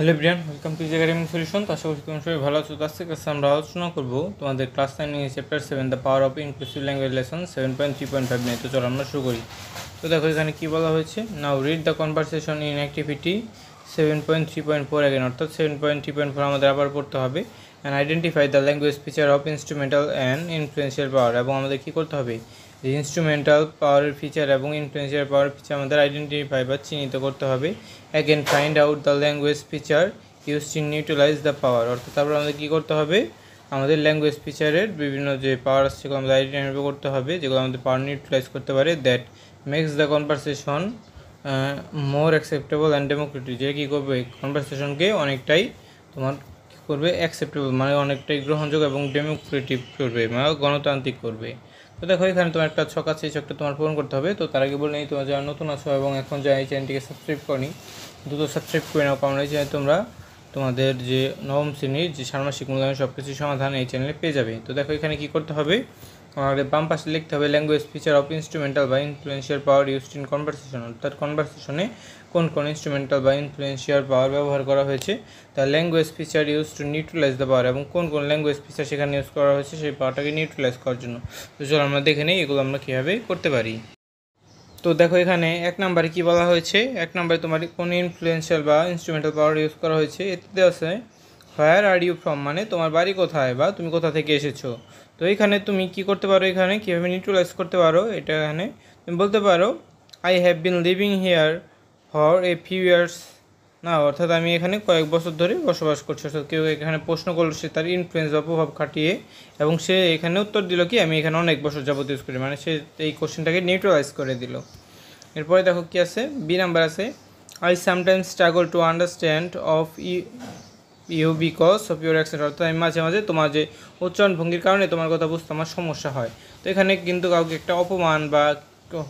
hello Brian welcome to academic solution তো আশা করছি তোমার সবাই ভালো আছো তার থেকে আমরা আলোচনা করবো তোমাদের class nine chapter seven the power of inclusive language lesson seven point three point five নিয়ে তো চলো আমরা শুরু করি তো দেখো এখানে কী বলা হয়েছে now read the conversation in activity seven point three point four again অর্থাৎ seven point three point four আমাদের আবার পড়তে হবে and identify the language feature of instrumental and influential power এবং আমাদের কী করতে হবে যে ইনস্ট্রুমেন্টাল পাওয়ারের ফিচার এবং ইনফ্লুয়েন্সিয়াল পাওয়ার ফিচার আমাদের আইডেন্টিফাই বা চিহ্নিত করতে হবে again find out the language feature use to neutralize the power অর্থাৎ তারপর আমাদের কী করতে হবে আমাদের ল্যাঙ্গুয়েজ ফিচারের বিভিন্ন যে পাওয়ার আছে সেগুলো আমাদের আইডেন্টিফাই করতে হবে যেগুলো আমাদের পাওয়ার নিউট্রালাইজ করতে পারে that makes the conversation more acceptable and democratic যে কী করবে কনভারসেশনকে অনেকটাই তোমার কী করবে অ্যাকসেপ্টেবল মানে অনেকটাই গ্রহণযোগ্য এবং ডেমোক্রেটিক করবে মানে গণতান্ত্রিক করবে তো দেখো এখানে তোমার একটা ছক আছে এই ছকটা তোমার পূরণ করতে হবে তো তার আগে বলে নিই তোমার যারা নতুন আছো এবং এখন যা এই চ্যানেলটিকে সাবস্ক্রাইব করি দ্রুত সাবস্ক্রাইব করে নাও কারণ এই চ্যানেল তোমরা তোমাদের যে নবম শ্রেণীর যে সার্মাসিক মূল্যায়ন সব কিছু সমাধান এই চ্যানেলে পেয়ে যাবে তো দেখো এখানে কী করতে হবে আমাদের বাম পাশে লিখতে হবে ল্যাঙ্গুয়েজ ফিচার অফ ইনস্ট্রুমেন্টাল বা influential power used in conversation অর্থাৎ কনভারসেশনে কোন কোন ইনস্ট্রুমেন্টাল বা ইনফ্লুয়েন্সিয়াল পাওয়ার ব্যবহার করা হয়েছে তার language feature use to neutralize the power এবং কোন কোন ল্যাঙ্গুয়েজ ফিচার সেখানে ইউজ করা হয়েছে সেই পাওয়ারটাকে নিউট্রালাইজ করার জন্য তো চলো আমরা দেখে নিই এগুলো আমরা কীভাবে করতে পারি তো দেখো এখানে এক নম্বরে কি বলা হয়েছে এক নম্বরে তোমার কোন ইনফ্লুয়েন্সিয়াল বা ইনস্ট্রুমেন্টাল পাওয়ার ইউজ করা হয়েছে এতে আছে হোয়ার আর ইউ ফ্রম মানে তোমার বাড়ি কোথায় বা তুমি কোথা থেকে এসেছো তো এখানে তুমি কি করতে পারো এখানে কীভাবে নিউট্রালাইজ করতে পারো এটা এখানে তুমি বলতে পারো I have been living here for a few years না অর্থাৎ আমি এখানে কয়েক বছর ধরে বসবাস করছি অর্থাৎ কেউ এখানে প্রশ্ন করলো সে তার ইনফ্লুয়েন্স বা প্রভাব খাটিয়ে এবং সে এখানে উত্তর দিল কি আমি এখানে অনেক বছর যাবত ইউজ করি মানে সে এই কোশ্চেনটাকে নিউট্রালাইজ করে দিল এরপরে দেখো কি আছে বি নাম্বার আছে I sometimes struggle to understand of ই you because of your accent অর্থাৎ আমি মাঝে মাঝে তোমার যে উচ্চারণ ভঙ্গির কারণে তোমার কথা বুঝতে আমার সমস্যা হয় তো এখানে কিন্তু কাউকে একটা অপমান বা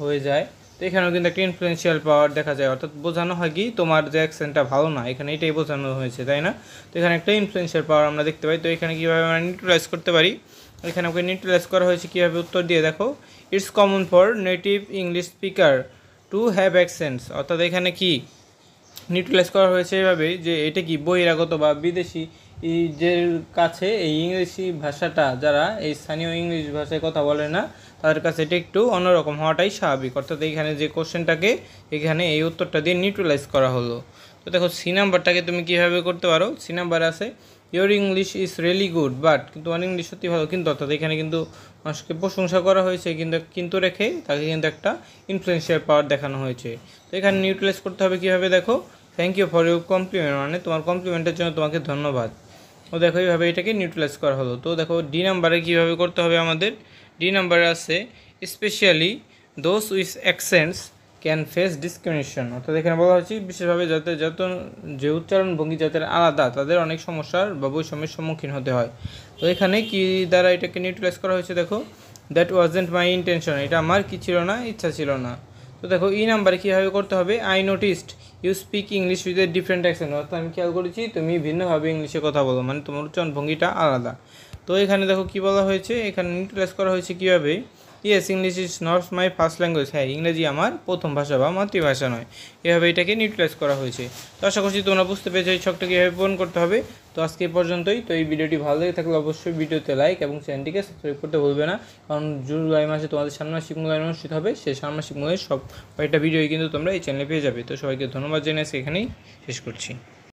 হয়ে যায় তো এখানেও কিন্তু একটা ইনফ্লুয়েন্সিয়াল পাওয়ার দেখা যায় অর্থাৎ বোঝানো হয় কি তোমার যে অ্যাকসেন্টটা ভালো না এখানে এটাই বোঝানো হয়েছে তাই না তো এখানে একটা ইনফ্লুয়েন্সিয়াল পাওয়ার আমরা দেখতে পাই তো এখানে কীভাবে আমরা নিউট্রালাইজ করতে পারি এখানে ওকে নিউট্রালাইজ করা হয়েছে কীভাবে উত্তর দিয়ে দেখো it's common for native English speaker to have accents অর্থাৎ এখানে কী নিউট্রালাইজ করা হয়েছে এভাবে যে এটা কি বহিরাগত বা বিদেশি যে কাছে এই ইংরেজি ভাষাটা যারা এই স্থানীয় ইংলিশ ভাষায় কথা বলে না তাদের কাছে এটা একটু অন্যরকম হওয়াটাই স্বাভাবিক অর্থাৎ এইখানে যে কোশ্চেনটাকে এখানে এই উত্তরটা দিয়ে নিউট্রালাইজ করা হলো তো দেখো সি নাম্বারটাকে তুমি কীভাবে করতে পারো সি নাম্বার আছে your English is really good but কিন্তু তোমার ইংলিশ সত্যি ভালো কিন্তু অর্থাৎ এখানে কিন্তু মানুষকে প্রশংসা করা হয়েছে কিন্তু কিন্তু রেখে তাকে কিন্তু একটা ইনফ্লুয়েন্সিয়াল পাওয়ার দেখানো হয়েছে তো এখানে নিউট্রালাইজ করতে হবে কীভাবে দেখো thank you for your compliment মানে তোমার কমপ্লিমেন্টের জন্য তোমাকে ধন্যবাদ ও দেখো এইভাবে এটাকে নিউট্রালাইজ করা হলো তো দেখো ডি নাম্বারে কীভাবে করতে হবে আমাদের ডি নাম্বারে আছে specially those with accents can face discrimination অর্থাৎ এখানে বলা হয়েছে বিশেষভাবে যাতে যত যে উচ্চারণ ভঙ্গি যাদের আলাদা তাদের অনেক সমস্যার বা বৈষম্যের সম্মুখীন হতে হয় তো এখানে কি দ্বারা এটাকে নিউট্রালাইজ করা হয়েছে দেখো দ্যাট ওয়াজেন্ট মাই ইন্টেনশন এটা আমার কী ছিল না ইচ্ছা ছিল না তো দেখো এই নাম্বারে কীভাবে করতে হবে I noticed you speak English with a different accent অর্থাৎ আমি খেয়াল করেছি তুমি ভিন্নভাবে ইংলিশে কথা বলো মানে তোমার উচ্চারণ ভঙ্গিটা আলাদা তো এখানে দেখো কী বলা হয়েছে এখানে নিউট্রালাইজ করা হয়েছে কীভাবে yes English is not my first language হ্যাঁ ইংরেজি আমার প্রথম ভাষা বা মাতৃভাষা নয় এভাবে এটাকে নিউট্রাইজ করা হয়েছে তো আশা করছি তোমরা বুঝতে পেরেছো এই ছকটাকে এভাবে পূরণ করতে হবে তো আজকে পর্যন্তই তো এই ভিডিওটি ভালো লেগে থাকলে অবশ্যই ভিডিওতে লাইক এবং চ্যানেলটিকে সাবস্ক্রাইব করতে ভুলবে না কারণ জুলাই মাসে তোমাদের সামনাসিক মূল্যায়ন অনুষ্ঠিত হবে সেই সামনাসিক মূল্যের সব কয়েকটা ভিডিওই কিন্তু তোমরা এই চ্যানেলে পেয়ে যাবে তো সবাইকে ধন্যবাদ জানিয়ে এখানেই শেষ করছি